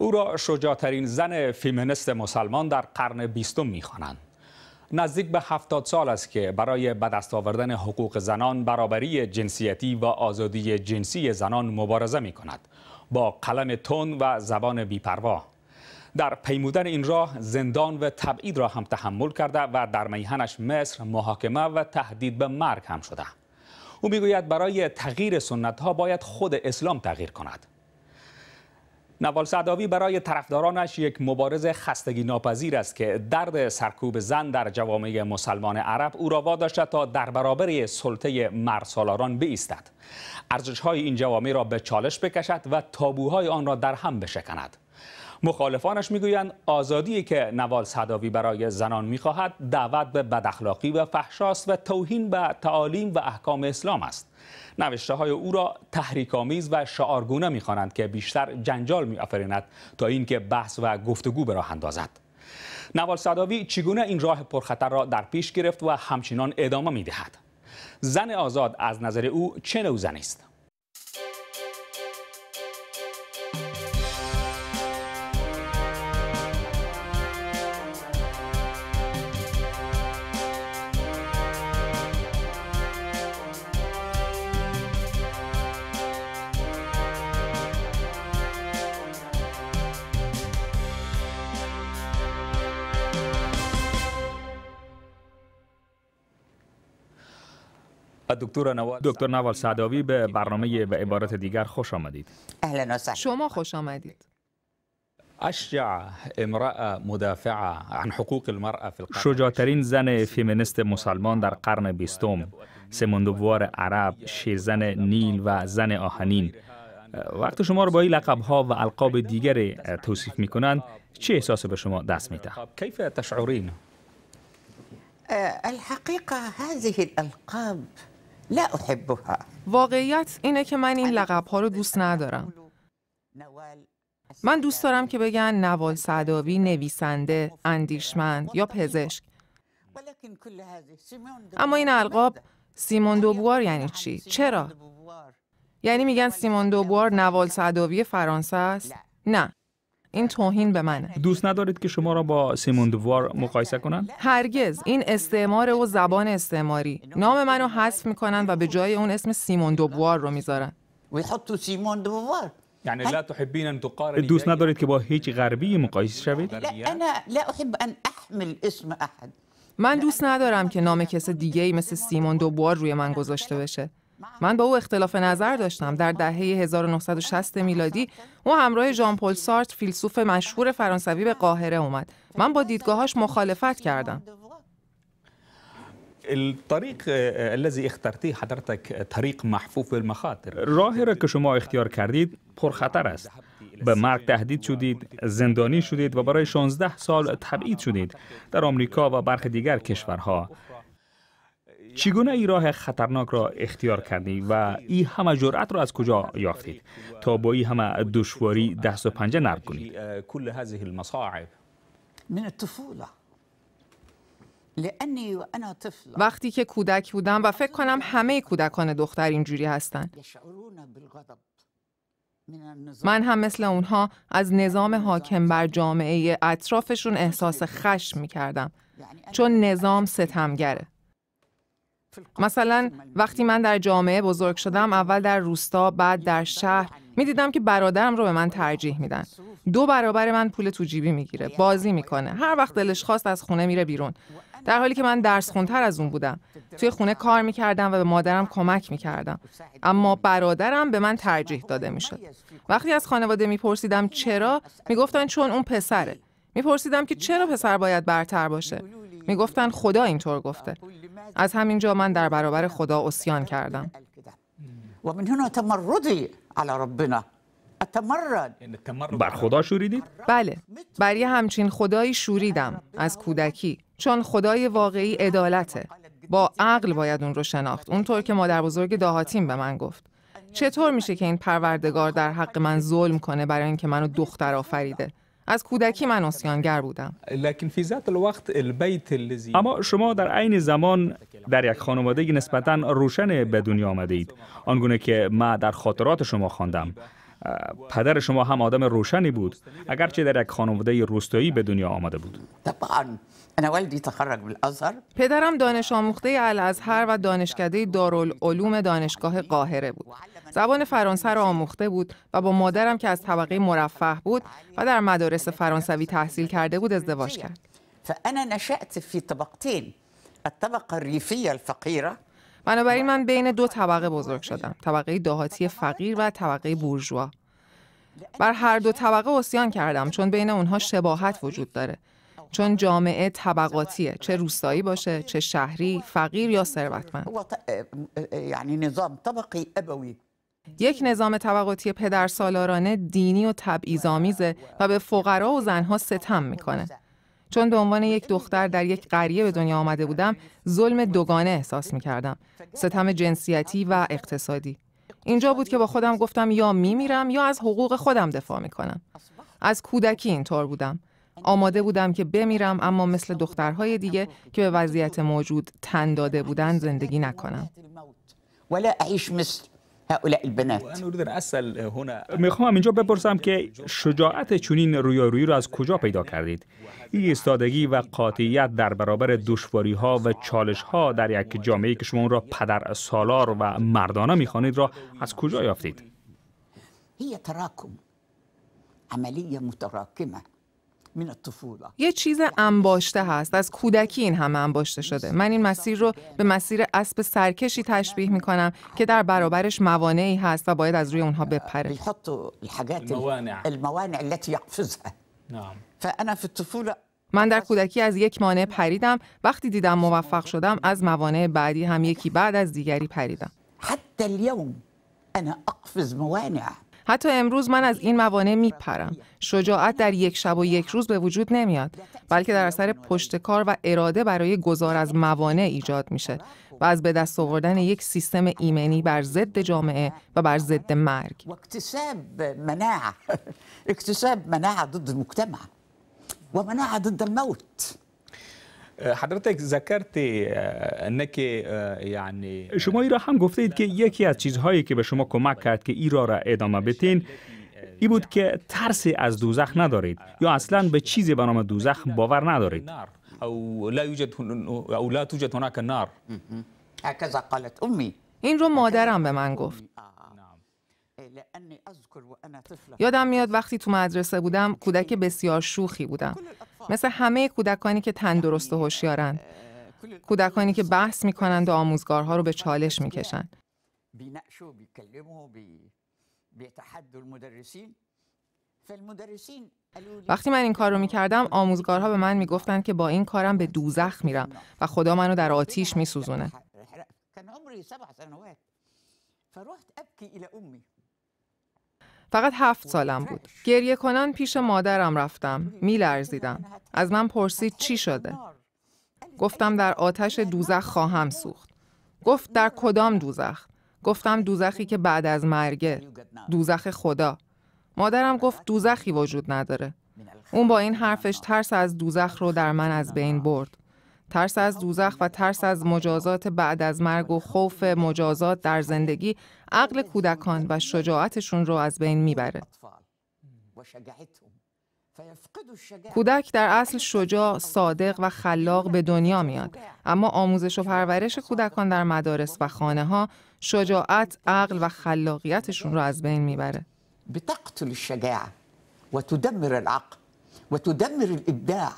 او را شجاعترین زن فیمینست مسلمان در قرن بیستم میخوانند. نزدیک به هفتاد سال است که برای به دست آوردن حقوق زنان، برابری جنسیتی و آزادی جنسی زنان مبارزه می کند با قلم تون و زبان بیپروا. در پیمودن این راه زندان و تبعید را هم تحمل کرده و در میهنش مصر محاکمه و تهدید به مرگ هم شده. او میگوید برای تغییر سنت ها باید خود اسلام تغییر کند. نوال صداوی برای طرفدارانش یک مبارز خستگی ناپذیر است که درد سرکوب زن در جوامع مسلمان عرب او را واداشته تا در برابر سلطه مرسالاران ارزش های این جوامع را به چالش بکشد و تابوهای آن را در هم بشکند مخالفانش میگویند آزادی که نوال صداوی برای زنان میخواهد دعوت به بداخلاقی و فحشاست و توهین به تعالیم و احکام اسلام است نوشته های او را تحریکآمیز و شعارگونه میخوانند که بیشتر جنجال میآفریند تا اینکه بحث و گفتگو به راه اندازد نوال صداوی چگونه این راه پرخطر را در پیش گرفت و همچنان ادامه میدهد زن آزاد از نظر او چه نوع زنی است دکتر نوال صداوی به برنامه به عبارت دیگر خوش آمدید شما خوش آمدید مدافع عن حقوق ترین زن فیمینیست مسلمان در قرن بیستم سمندوار عرب شیرزن نیل و زن آهنین وقتی شما رو با این لقب ها و القاب دیگر توصیف می کنند چه احساس به شما دست می دهد؟ کیف تشعرين؟ الحقیقه هذه الألقاب لا واقعیت اینه که من این لقب ها رو دوست ندارم من دوست دارم که بگن نوال صداوی نویسنده اندیشمند یا پزشک اما این القاب سیمون دوبوار یعنی چی چرا یعنی میگن سیمون دوبوار نوال صداوی فرانسه است نه این توهین به منه دوست ندارید که شما را با سیمون دووار مقایسه کنند هرگز این استعمار و زبان استعماری نام منو حذف میکنن و به جای اون اسم سیمون دووار رو میذارن خب تو سیموند یعنی لا دوست ندارید که با هیچ غربی مقایسه شوید لا انا لا احب ان احمل اسم احد من دوست ندارم که نام کس دیگه ای مثل سیمون دوبار روی من گذاشته بشه من با او اختلاف نظر داشتم در دهه 1960 میلادی او همراه ژان پل سارت فیلسوف مشهور فرانسوی به قاهره اومد من با دیدگاهاش مخالفت کردم الطریق الذی اخترتیه حضرتک طریق محفوف بالمخاطر راهی را که شما اختیار کردید پرخطر است به مرگ تهدید شدید زندانی شدید و برای 16 سال تبعید شدید در آمریکا و برخی دیگر کشورها چگونه این راه خطرناک را اختیار کردی و این همه جرأت را از کجا یافتید تا با ای همه دشواری دست و پنجه نرم کنید من وقتی که کودک بودم و فکر کنم همه کودکان دختر اینجوری هستند من هم مثل اونها از نظام حاکم بر جامعه اطرافشون احساس خشم می کردم یعنی چون نظام ستمگره مثلا وقتی من در جامعه بزرگ شدم اول در روستا بعد در شهر میدیدم که برادرم رو به من ترجیح میدن دو برابر من پول تو جیبی میگیره بازی میکنه هر وقت دلش خواست از خونه میره بیرون در حالی که من درس خونتر از اون بودم توی خونه کار میکردم و به مادرم کمک میکردم اما برادرم به من ترجیح داده میشد وقتی از خانواده میپرسیدم چرا میگفتن چون اون پسره میپرسیدم که چرا پسر باید برتر باشه می گفتن خدا اینطور گفته از همین من در برابر خدا اسیان کردم و من هنا تمردی علی ربنا بر خدا شوریدید؟ بله برای همچین خدایی شوریدم از کودکی چون خدای واقعی عدالته با عقل باید اون رو شناخت اونطور که مادر بزرگ داهاتیم به من گفت چطور میشه که این پروردگار در حق من ظلم کنه برای اینکه منو دختر آفریده از کودکی من اسیانگر بودم اما شما در عین زمان در یک خانواده نسبتا روشن به دنیا آمده اید آنگونه که ما در خاطرات شما خواندم پدر شما هم آدم روشنی بود اگرچه در یک خانواده روستایی به دنیا آمده بود انا والدی تخرج بالازهر پدرم دانش آموخته الازهر و دانشکده دارالعلوم دانشگاه قاهره بود زبان فرانسه را آموخته بود و با مادرم که از طبقه مرفه بود و در مدارس فرانسوی تحصیل کرده بود ازدواج کرد فانا نشأت في طبقتين الطبقه الريفيه الفقيره بنابراین من بین دو طبقه بزرگ شدم طبقه دهاتی فقیر و طبقه بورژوا بر هر دو طبقه اسیان کردم چون بین اونها شباهت وجود داره چون جامعه طبقاتیه چه روستایی باشه چه شهری فقیر یا ثروتمند یعنی نظام طبقی ابوی یک نظام طبقاتی سالارانه دینی و تبعیض‌آمیزه و به فقرا و زنها ستم میکنه چون به عنوان یک دختر در یک قریه به دنیا آمده بودم ظلم دوگانه احساس میکردم ستم جنسیتی و اقتصادی اینجا بود که با خودم گفتم یا میمیرم یا از حقوق خودم دفاع میکنم از کودکی اینطور بودم آماده بودم که بمیرم اما مثل دخترهای دیگه که به وضعیت موجود تن داده بودن زندگی نکنم. ولا اعيش مثل هؤلاء میخوام اینجا بپرسم که شجاعت چنین رویارویی را از کجا پیدا کردید این استادگی و قاطعیت در برابر دشواری ها و چالش ها در یک جامعه که شما اون را پدر سالار و مردانه میخوانید را از کجا یافتید هی تراکم عملیه متراکمه یه چیز انباشته هست از کودکی این همه انباشته شده من این مسیر رو به مسیر اسب سرکشی تشبیه می کنم که در برابرش موانعی هست و باید از روی اونها بپره من در کودکی از یک مانع پریدم وقتی دیدم موفق شدم از موانع بعدی هم یکی بعد از دیگری پریدم حتی الیوم انا اقفز موانع حتی امروز من از این موانع میپرم شجاعت در یک شب و یک روز به وجود نمیاد بلکه در اثر کار و اراده برای گذار از موانع ایجاد میشه و از به دست آوردن یک سیستم ایمنی بر ضد جامعه و بر ضد مرگ اکتساب مناعه اکتساب مناعه ضد المجتمع و مناعه ضد الموت حضرتک ذکرت انک یعنی شما ای هم گفتید که یکی از چیزهایی که به شما کمک کرد که ای را را ادامه بتین ای بود که ترس از دوزخ ندارید یا اصلا به چیزی به نام دوزخ باور ندارید او لا توجد هناک قالت امی این رو مادرم به من گفت یادم میاد وقتی تو مدرسه بودم کودک بسیار شوخی بودم مثل همه کودکانی که تندرست و هوشیارند کودکانی که بحث میکنند و آموزگارها رو به چالش می وقتی من این کار رو می آموزگارها به من میگفتند که با این کارم به دوزخ میرم و خدا منو در آتیش می سوزونه. فقط هفت سالم بود. گریه کنان پیش مادرم رفتم. میلرزیدم. از من پرسید چی شده. گفتم در آتش دوزخ خواهم سوخت. گفت در کدام دوزخ؟ گفتم دوزخی که بعد از مرگه. دوزخ خدا. مادرم گفت دوزخی وجود نداره. اون با این حرفش ترس از دوزخ رو در من از بین برد. ترس از دوزخ و ترس از مجازات بعد از مرگ و خوف مجازات در زندگی عقل کودکان و شجاعتشون رو از بین میبره. کودک در اصل شجاع، صادق و خلاق به دنیا میاد اما آموزش و پرورش کودکان در مدارس و خانه ها شجاعت، عقل و خلاقیتشون رو از بین میبره. بتقتل الشجاعه و العقل و الابداع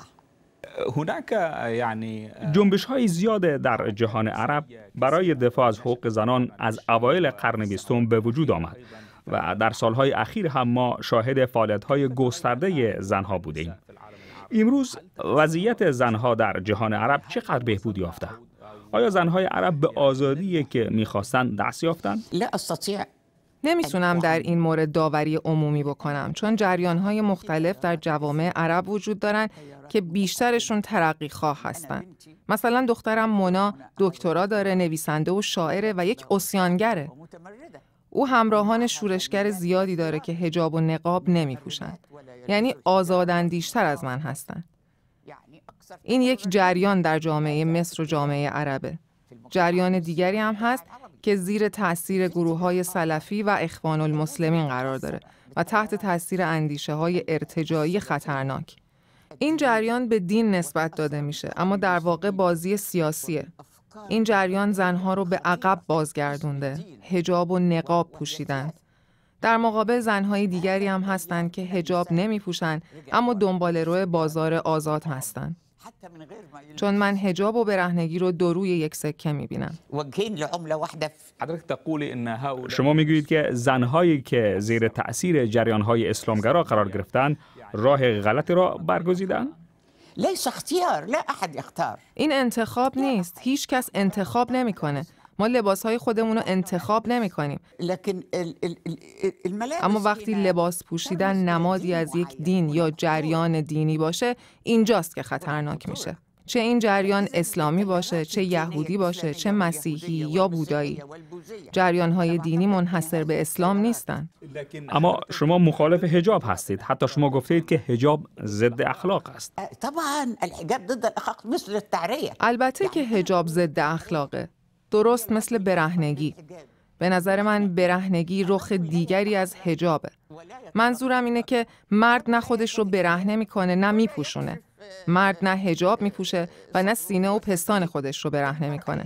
یعنی، جنبش های زیاد در جهان عرب برای دفاع از حقوق زنان از اوایل قرن بیستم به وجود آمد و در سالهای اخیر هم ما شاهد فعالیت های گسترده زنها بودیم. امروز وضعیت زنها در جهان عرب چقدر بهبود یافته؟ آیا زنهای عرب به آزادی که میخواستند دست یافتند؟ نمیتونم در این مورد داوری عمومی بکنم چون های مختلف در جوامع عرب وجود دارند که بیشترشون ترقی خواه هستند. مثلا دخترم مونا دکترا داره نویسنده و شاعره و یک اسیانگره. او همراهان شورشگر زیادی داره که هجاب و نقاب نمی یعنی آزاداندیشتر از من هستند. این یک جریان در جامعه مصر و جامعه عربه. جریان دیگری هم هست که زیر تاثیر گروه های سلفی و اخوان المسلمین قرار داره و تحت تاثیر اندیشه های ارتجایی خطرناک. این جریان به دین نسبت داده میشه اما در واقع بازی سیاسیه. این جریان زنها رو به عقب بازگردونده، هجاب و نقاب پوشیدند. در مقابل زنهای دیگری هم هستند که هجاب نمی پوشن، اما دنبال روی بازار آزاد هستند. چون من هجاب و برهنگی رو دروی یک سکه میبینم شما میگویید که زنهایی که زیر تأثیر جریانهای اسلامگرا قرار گرفتن راه غلطی را برگزیدن؟ این انتخاب نیست هیچ کس انتخاب نمیکنه ما لباس های خودمون رو انتخاب نمی کنیم اما وقتی لباس پوشیدن نمادی از یک دین یا جریان دینی باشه اینجاست که خطرناک میشه چه این جریان اسلامی باشه، چه یهودی باشه، چه مسیحی یا بودایی. جریان های دینی منحصر به اسلام نیستن. اما شما مخالف هجاب هستید. حتی شما گفتید که هجاب ضد اخلاق است. البته که هجاب ضد اخلاقه. درست مثل برهنگی به نظر من برهنگی رخ دیگری از هجابه منظورم اینه که مرد نه خودش رو برهنه میکنه نه میپوشونه مرد نه هجاب میپوشه و نه سینه و پستان خودش رو برهنه میکنه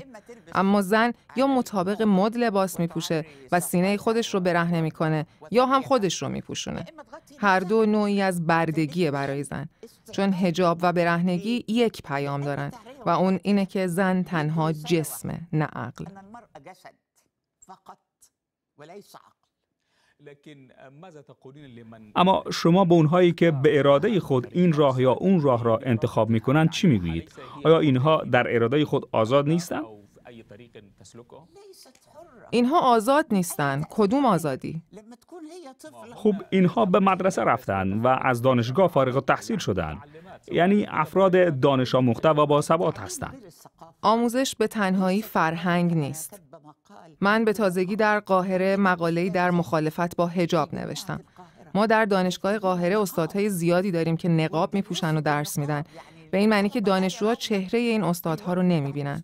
اما زن یا مطابق مد لباس میپوشه و سینه خودش رو برهنه میکنه یا هم خودش رو میپوشونه هر دو نوعی از بردگی برای زن چون هجاب و برهنگی یک پیام دارند و اون اینه که زن تنها جسمه نه عقل اما شما به اونهایی که به اراده خود این راه یا اون راه را انتخاب می کنند چی می گویید؟ آیا اینها در اراده خود آزاد نیستن؟ اینها آزاد نیستند. کدوم آزادی؟ خوب اینها به مدرسه رفتن و از دانشگاه فارغ تحصیل شدن یعنی افراد دانش آموخته و ثبات هستند آموزش به تنهایی فرهنگ نیست من به تازگی در قاهره مقاله‌ای در مخالفت با حجاب نوشتم ما در دانشگاه قاهره استادهای زیادی داریم که نقاب میپوشن و درس میدن به این معنی که دانشجوها چهره این استادها رو نمیبینن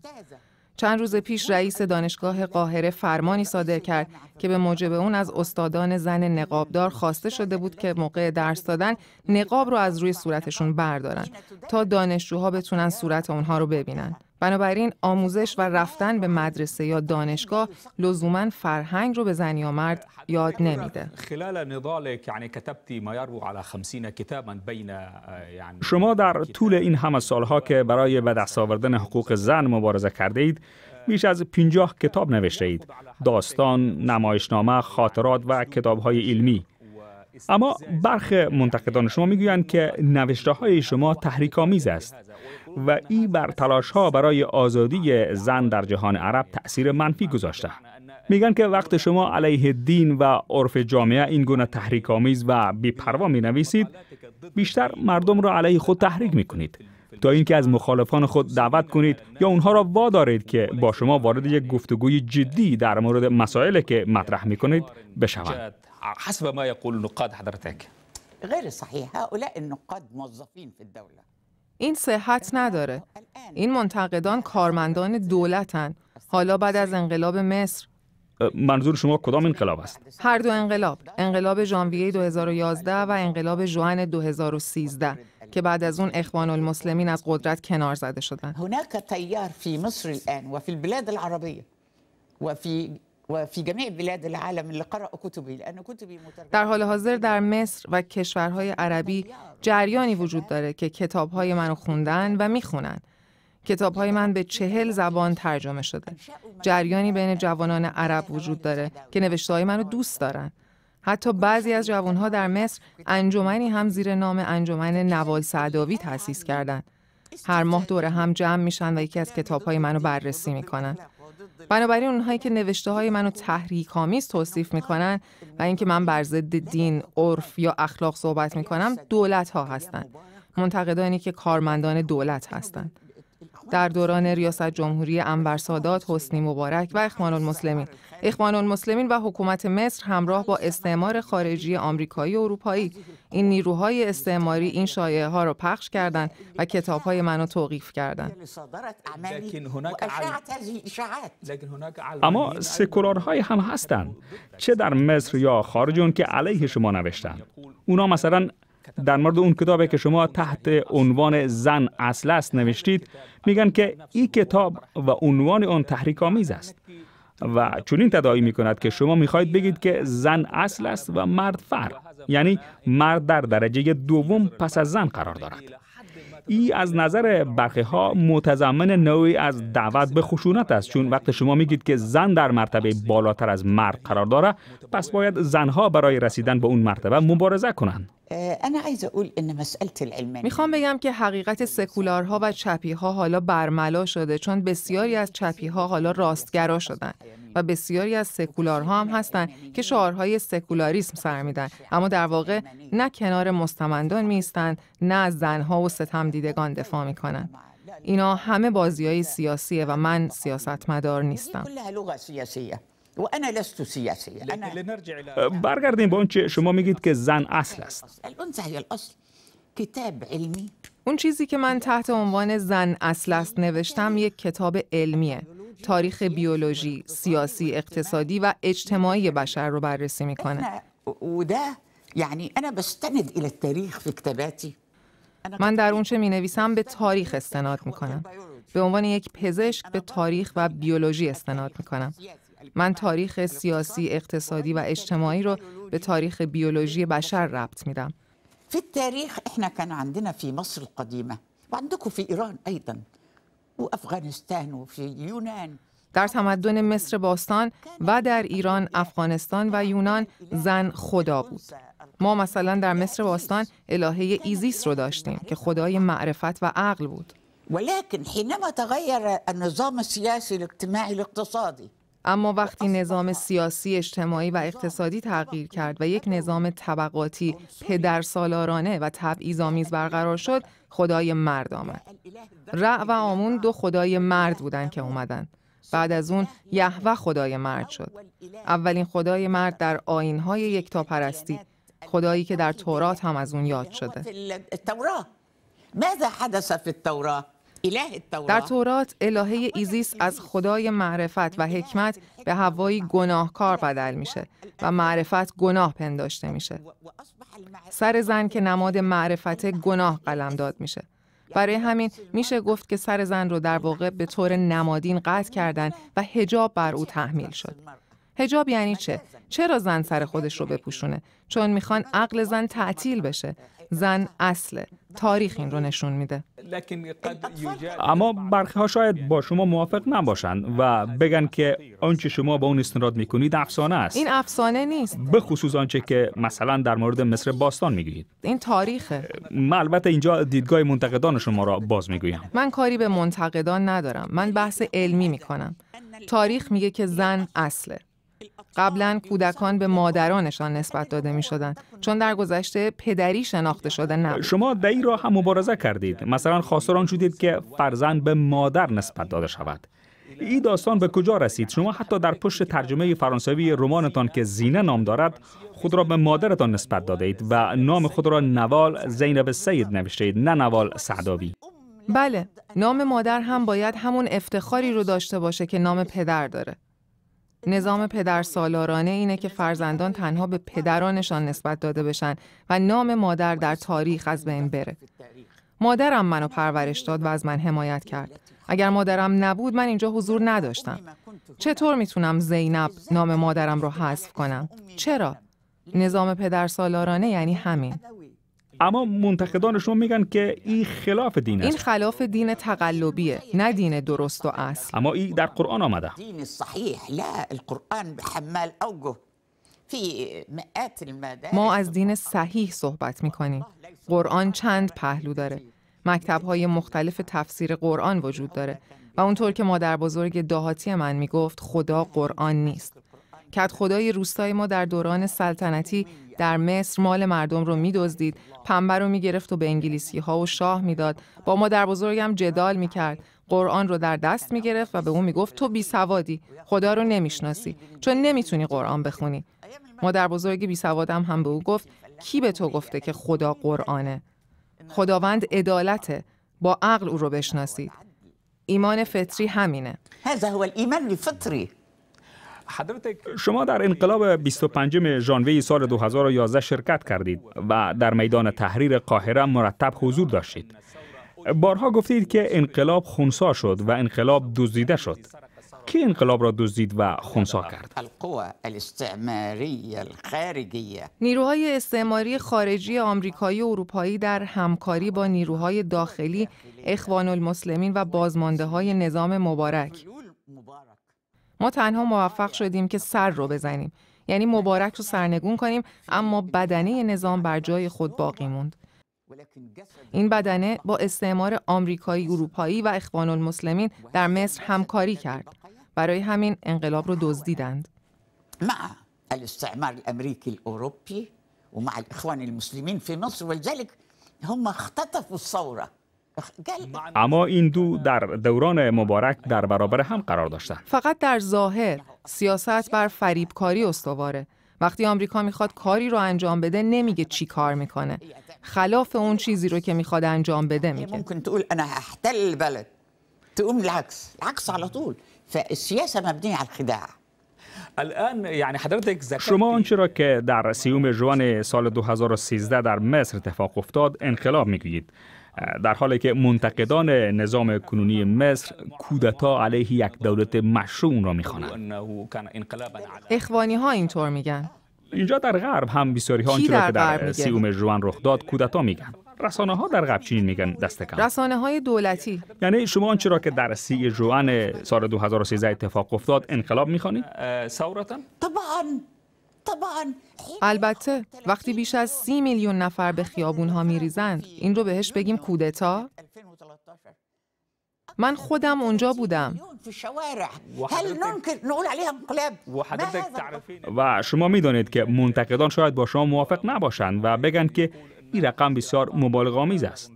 چند روز پیش رئیس دانشگاه قاهره فرمانی صادر کرد که به موجب اون از استادان زن نقابدار خواسته شده بود که موقع درس دادن نقاب رو از روی صورتشون بردارن تا دانشجوها بتونن صورت اونها رو ببینن. بنابراین آموزش و رفتن به مدرسه یا دانشگاه لزوما فرهنگ رو به زن یا مرد یاد نمیده شما در طول این همه سالها که برای به دست آوردن حقوق زن مبارزه کرده اید بیش از پنجاه کتاب نوشته اید داستان، نمایشنامه، خاطرات و کتاب های علمی اما برخی منتقدان شما میگویند که نوشته های شما تحریک آمیز است و ای بر تلاش ها برای آزادی زن در جهان عرب تأثیر منفی گذاشته میگن که وقت شما علیه دین و عرف جامعه این گونه تحریک آمیز و بیپروا می نویسید بیشتر مردم را علیه خود تحریک می کنید تا اینکه از مخالفان خود دعوت کنید یا اونها را وادارید که با شما وارد یک گفتگوی جدی در مورد مسائلی که مطرح می کنید بشوند حسب ما يقول النقاد حضرتك غیر صحيح هؤلاء النقاد موظفين في الدوله این صحت نداره این منتقدان کارمندان دولتن حالا بعد از انقلاب مصر منظور شما کدام انقلاب است؟ هر دو انقلاب، انقلاب ژانویه 2011 و انقلاب جوان 2013 که بعد از اون اخوان المسلمین از قدرت کنار زده شدند. هناک تیار في مصر الان و البلاد العربيه و در حال حاضر در مصر و کشورهای خب، عربی خب، جریانی خب، وجود داره که کتابهای منو خوندن و میخونن کتابهای من به چهل زبان ترجمه شده. جریانی بین جوانان عرب وجود داره که نوشته های من رو دوست دارن. حتی بعضی از جوانها در مصر انجمنی هم زیر نام انجمن نوال سعداوی تأسیس کردند. هر ماه دوره هم جمع میشن و یکی از کتابهای های منو بررسی میکنن. بنابراین اونهایی که نوشته های منو تحریک‌آمیز توصیف میکنن و اینکه من بر ضد دین، عرف یا اخلاق صحبت میکنم دولت ها هستند. منتقدانی که کارمندان دولت هستند. در دوران ریاست جمهوری انور سادات، حسنی مبارک و اخوان المسلمین. اخوان المسلمین و حکومت مصر همراه با استعمار خارجی آمریکایی و اروپایی این نیروهای استعماری این شایعه ها را پخش کردند و کتاب های منو توقیف کردند. اما سکولارهای هم هستند چه در مصر یا خارج اون که علیه شما نوشتند. اونا مثلا در مورد اون کتابی که شما تحت عنوان زن اصل است نوشتید میگن که این کتاب و عنوان آن تحریک آمیز است و این تداعی می کند که شما میخواهید بگید که زن اصل است و مرد فر، یعنی مرد در درجه دوم پس از زن قرار دارد ای از نظر برخی ها متضمن نوعی از دعوت به خشونت است چون وقتی شما میگید که زن در مرتبه بالاتر از مرد قرار داره پس باید زنها برای رسیدن به اون مرتبه مبارزه کنند میخوام بگم که حقیقت سکولارها و چپیها حالا برملا شده چون بسیاری از چپیها حالا راستگرا شدن و بسیاری از سکولارها هم هستند که شعارهای سکولاریسم سر میدن اما در واقع نه کنار مستمندان میستند نه از زنها و ستم دیدگان دفاع میکنن اینا همه بازی های سیاسیه و من سیاستمدار نیستم برگردیم به چه شما میگید که زن اصل است کتاب علمی اون چیزی که من تحت عنوان زن اصل است نوشتم یک کتاب علمیه تاریخ بیولوژی، سیاسی، اقتصادی و اجتماعی بشر رو بررسی میکنه و ده یعنی انا بستند الی التاریخ فی کتاباتی من در اون اونچه می نویسم به تاریخ استناد می به عنوان یک پزشک به تاریخ و بیولوژی استناد می کنم. من تاریخ سیاسی، اقتصادی و اجتماعی رو به تاریخ بیولوژی بشر ربط میدم. فی تاریخ احنا کان عندنا فی مصر فی وعندکم فی و افغانستان و فی اليونان در تمدن مصر باستان و در ایران، افغانستان و یونان زن خدا بود. ما مثلا در مصر باستان الهه ایزیس رو داشتیم که خدای معرفت و عقل بود. ولکن حینما تغیر نظام سیاسی الاجتماعی اما وقتی نظام سیاسی، اجتماعی و اقتصادی تغییر کرد و یک نظام طبقاتی پدرسالارانه و تبعیض‌آمیز برقرار شد، خدای مرد آمد. رع و آمون دو خدای مرد بودند که آمدند. بعد از اون یهوه خدای مرد شد. اولین خدای مرد در آینهای یکتاپرستی، خدایی که در تورات هم از اون یاد شده. ماذا حدث فی التوراه در تورات الهه ایزیس از خدای معرفت و حکمت به هوایی گناهکار بدل میشه و معرفت گناه پنداشته میشه. سر زن که نماد معرفت گناه قلم داد میشه. برای همین میشه گفت که سر زن رو در واقع به طور نمادین قطع کردن و هجاب بر او تحمیل شد. هجاب یعنی چه؟ چرا زن سر خودش رو بپوشونه؟ چون میخوان عقل زن تعطیل بشه. زن اصله. تاریخ این رو نشون میده. اما برخی ها شاید با شما موافق نباشند و بگن که آنچه شما با اون استناد میکنید افسانه است. این افسانه نیست. به خصوص آنچه که مثلا در مورد مصر باستان میگویید. این تاریخه. من البته اینجا دیدگاه منتقدان شما را باز میگویم. من کاری به منتقدان ندارم. من بحث علمی میکنم. تاریخ میگه که زن اصله. قبلا کودکان به مادرانشان نسبت داده می شدن چون در گذشته پدری شناخته شده نبود شما دهی را هم مبارزه کردید مثلا خاصران شدید که فرزند به مادر نسبت داده شود این داستان به کجا رسید شما حتی در پشت ترجمه فرانسوی رمانتان که زینه نام دارد خود را به مادرتان نسبت داده اید و نام خود را نوال زینب سید نوشته اید نه نوال سعداوی بله نام مادر هم باید همون افتخاری رو داشته باشه که نام پدر داره نظام پدر سالارانه اینه که فرزندان تنها به پدرانشان نسبت داده بشن و نام مادر در تاریخ از بین بره. مادرم منو پرورش داد و از من حمایت کرد. اگر مادرم نبود من اینجا حضور نداشتم. چطور میتونم زینب نام مادرم رو حذف کنم؟ چرا؟ نظام پدر سالارانه یعنی همین. اما منتقدان شما میگن که این خلاف دین این خلاف دین تقلبیه نه دین درست و اصل اما این در قرآن آمده دین صحیح لا اوجه ما از دین صحیح صحبت میکنیم. کنیم. قرآن چند پهلو داره. مکتب های مختلف تفسیر قرآن وجود داره و اونطور که مادر بزرگ دهاتی من می خدا قرآن نیست. کت خدای روستای ما در دوران سلطنتی در مصر مال مردم رو میدزدید پنبه رو میگرفت و به انگلیسی ها و شاه میداد با مادر بزرگم جدال میکرد قرآن رو در دست میگرفت و به اون میگفت تو بی سوادی خدا رو نمیشناسی چون نمیتونی قرآن بخونی مادر بزرگ بی سوادم هم به او گفت کی به تو گفته که خدا قرآنه خداوند عدالته با عقل او رو بشناسید ایمان فطری همینه هذا هو الایمان الفطری شما در انقلاب 25 ژانویه سال 2011 شرکت کردید و در میدان تحریر قاهره مرتب حضور داشتید. بارها گفتید که انقلاب خونسا شد و انقلاب دزدیده شد. کی انقلاب را دزدید و خونسا کرد؟ نیروهای استعماری خارجی آمریکایی و اروپایی در همکاری با نیروهای داخلی اخوان المسلمین و بازمانده های نظام مبارک ما تنها موفق شدیم که سر رو بزنیم یعنی مبارک رو سرنگون کنیم اما بدنه نظام بر جای خود باقی موند این بدنه با استعمار آمریکایی اروپایی و اخوان المسلمین در مصر همکاری کرد برای همین انقلاب رو دزدیدند مع الاستعمار الامريكي الاوروبي ومع الاخوان المسلمين في مصر ولذلك هم اختطفوا الثوره اما این دو در دوران مبارک در برابر هم قرار داشتن فقط در ظاهر سیاست بر فریبکاری استواره وقتی آمریکا میخواد کاری رو انجام بده نمیگه چی کار میکنه خلاف اون چیزی رو که میخواد انجام بده میگه ممکن تقول انا هحتل البلد تقوم العكس العكس على طول فالسياسه مبنيه على شما آنچه را که در سیوم جوان سال 2013 در مصر اتفاق افتاد انقلاب میگویید در حالی که منتقدان نظام کنونی مصر کودتا علیه یک دولت مشروع را میخوانند اخوانی ها اینطور میگن اینجا در غرب هم بسیاری ها که در سیوم جوان رخ داد کودتا میگن رسانه ها در غرب چین میگن دست کم رسانه های دولتی یعنی شما آنچه را که در سی جوان سال 2013 اتفاق افتاد انقلاب میخوانید؟ سورتن؟ طبعا البته وقتی بیش از سی میلیون نفر به خیابون ها می ریزند این رو بهش بگیم کودتا من خودم اونجا بودم و شما میدانید که منتقدان شاید با شما موافق نباشند و بگن که این رقم بسیار مبالغه آمیز است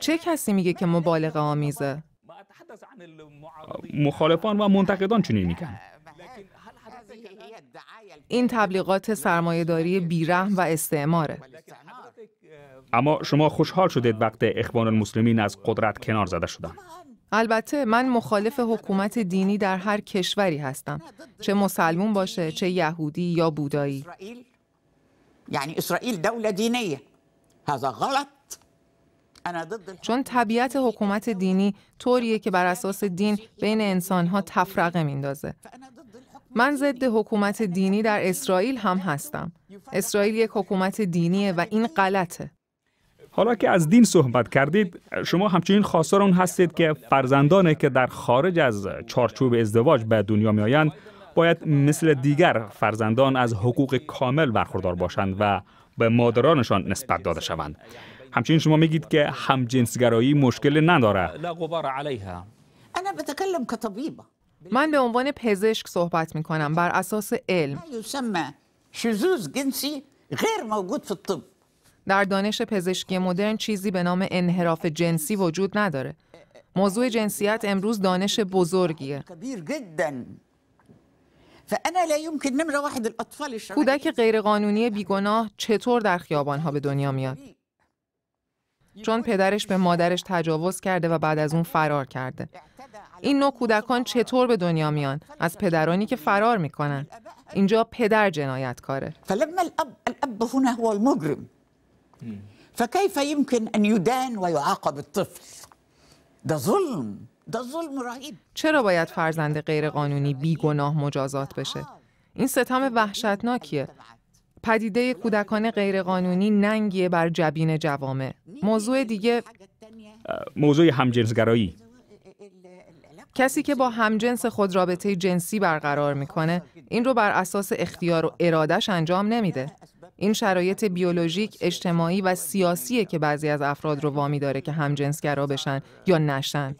چه کسی میگه که مبالغه آمیزه مخالفان و منتقدان چنین میگن این تبلیغات یعنی سرمایهداری یعنی بیرحم و استعماره بله، اما شما خوشحال شدید وقت اخوان المسلمین از قدرت کنار زده شدن البته من مخالف حکومت دینی در هر کشوری هستم چه مسلمون باشه چه یهودی یا بودایی یعنی اسرائیل دوله دینیه هذا غلط چون طبیعت حکومت دینی طوریه که بر اساس دین بین انسانها تفرقه میندازه من ضد حکومت دینی در اسرائیل هم هستم. اسرائیل یک حکومت دینیه و این غلطه. حالا که از دین صحبت کردید شما همچنین خواستار اون هستید که فرزندانی که در خارج از چارچوب ازدواج به دنیا می باید مثل دیگر فرزندان از حقوق کامل برخوردار باشند و به مادرانشان نسبت داده شوند همچنین شما میگید که همجنسگرایی مشکل نداره من به عنوان پزشک صحبت می کنم بر اساس علم در دانش پزشکی مدرن چیزی به نام انحراف جنسی وجود نداره موضوع جنسیت امروز دانش بزرگیه کودک غیرقانونی بیگناه چطور در خیابانها به دنیا میاد؟ چون پدرش به مادرش تجاوز کرده و بعد از اون فرار کرده. این نوع کودکان چطور به دنیا میان از پدرانی که فرار میکنن اینجا پدر جنایتکاره فلما الاب الاب هنا هو المجرم فكيف يمكن ان يدان ويعاقب الطفل ده ظلم ده ظلم رهيب چرا باید فرزند غیرقانونی بیگناه مجازات بشه این ستم وحشتناکیه پدیده کودکان غیرقانونی ننگیه بر جبین جوامع موضوع دیگه موضوع همجنسگرایی کسی که با همجنس خود رابطه جنسی برقرار میکنه این رو بر اساس اختیار و ارادش انجام نمیده این شرایط بیولوژیک، اجتماعی و سیاسیه که بعضی از افراد رو وامی داره که همجنسگرا بشن یا نشن.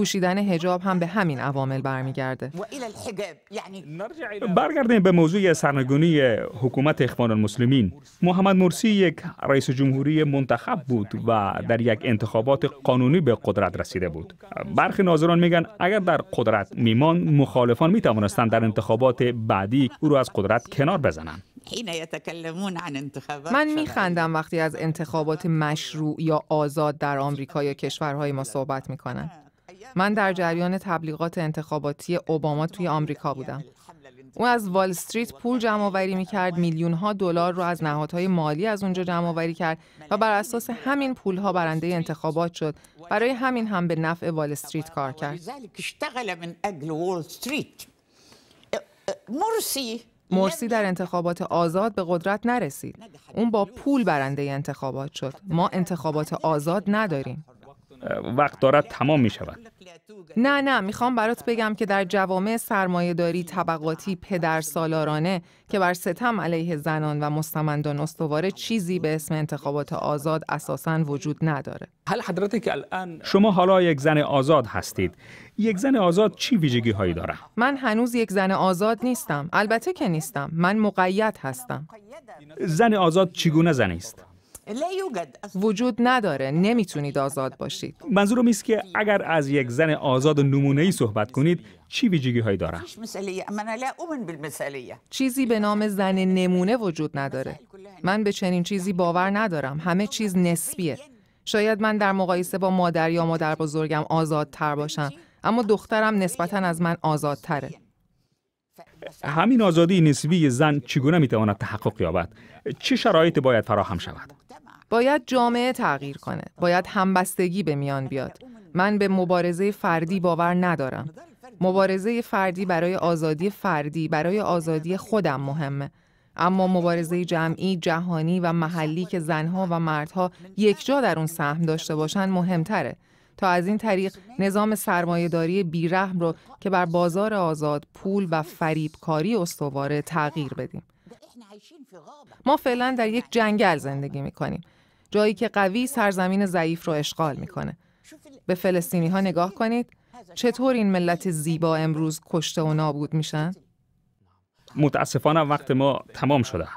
پوشیدن هجاب هم به همین عوامل برمیگرده یعنی برگردیم به موضوع سرنگونی حکومت اخوان المسلمین محمد مرسی یک رئیس جمهوری منتخب بود و در یک انتخابات قانونی به قدرت رسیده بود برخی ناظران میگن اگر در قدرت میمان مخالفان میتوانستند در انتخابات بعدی او را از قدرت کنار بزنند من میخندم وقتی از انتخابات مشروع یا آزاد در آمریکا یا کشورهای ما صحبت میکنن من در جریان تبلیغات انتخاباتی اوباما توی آمریکا بودم. او از وال استریت پول جمع آوری می کرد، میلیون ها دلار رو از نهادهای مالی از اونجا جمع کرد و بر اساس همین پول ها برنده انتخابات شد. برای همین هم به نفع وال استریت کار کرد. مرسی در انتخابات آزاد به قدرت نرسید. اون با پول برنده انتخابات شد. ما انتخابات آزاد نداریم. وقت دارد تمام می شود نه نه میخوام برات بگم که در جوامع داری طبقاتی پدر سالارانه که بر ستم علیه زنان و مستمندان استواره چیزی به اسم انتخابات آزاد اساسا وجود نداره شما حالا یک زن آزاد هستید یک زن آزاد چی ویژگی هایی داره من هنوز یک زن آزاد نیستم البته که نیستم من مقید هستم زن آزاد چگونه زنی است وجود نداره نمیتونید آزاد باشید منظورم ایست که اگر از یک زن آزاد و نمونه ای صحبت کنید چی ویژگی هایی داره چیزی به نام زن نمونه وجود نداره من به چنین چیزی باور ندارم همه چیز نسبیه شاید من در مقایسه با مادر یا مادر بزرگم آزادتر باشم اما دخترم نسبتا از من آزادتره همین آزادی نسبی زن چگونه میتواند تحقق یابد چه شرایطی باید فراهم شود باید جامعه تغییر کنه. باید همبستگی به میان بیاد. من به مبارزه فردی باور ندارم. مبارزه فردی برای آزادی فردی، برای آزادی خودم مهمه. اما مبارزه جمعی، جهانی و محلی که زنها و مردها یکجا در اون سهم داشته باشن مهمتره. تا از این طریق نظام سرمایهداری بیرحم رو که بر بازار آزاد پول و فریبکاری استواره تغییر بدیم. ما فعلا در یک جنگل زندگی میکنیم جایی که قوی سرزمین ضعیف رو اشغال میکنه. به فلسطینی ها نگاه کنید چطور این ملت زیبا امروز کشته و نابود میشن؟ متاسفانه وقت ما تمام شده.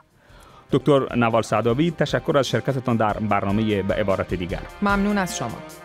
دکتر نوال سعداوی تشکر از شرکتتان در برنامه به عبارت دیگر. ممنون از شما.